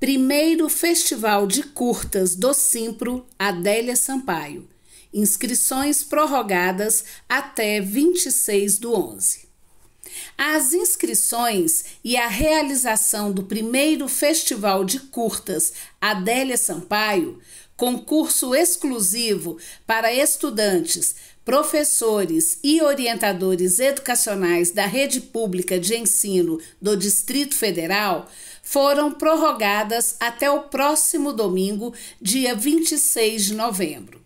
Primeiro Festival de Curtas do Simpro Adélia Sampaio. Inscrições prorrogadas até 26 do 11. As inscrições e a realização do primeiro Festival de Curtas Adélia Sampaio, concurso exclusivo para estudantes, professores e orientadores educacionais da rede pública de ensino do Distrito Federal, foram prorrogadas até o próximo domingo, dia 26 de novembro.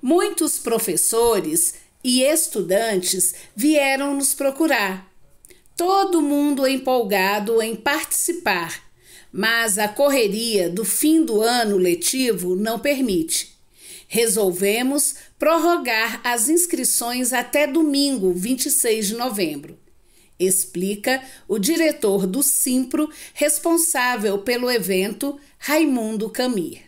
Muitos professores e estudantes vieram nos procurar Todo mundo empolgado em participar, mas a correria do fim do ano letivo não permite. Resolvemos prorrogar as inscrições até domingo, 26 de novembro. Explica o diretor do Simpro, responsável pelo evento, Raimundo Camir.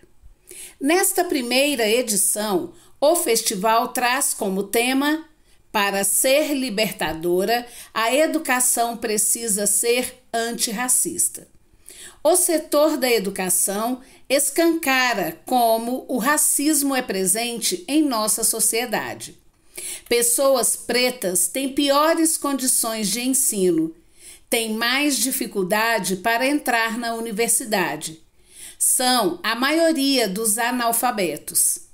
Nesta primeira edição, o festival traz como tema para ser libertadora, a educação precisa ser antirracista. O setor da educação escancara como o racismo é presente em nossa sociedade. Pessoas pretas têm piores condições de ensino, têm mais dificuldade para entrar na universidade. São a maioria dos analfabetos.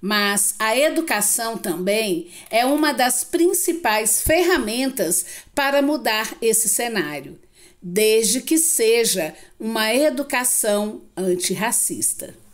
Mas a educação também é uma das principais ferramentas para mudar esse cenário, desde que seja uma educação antirracista.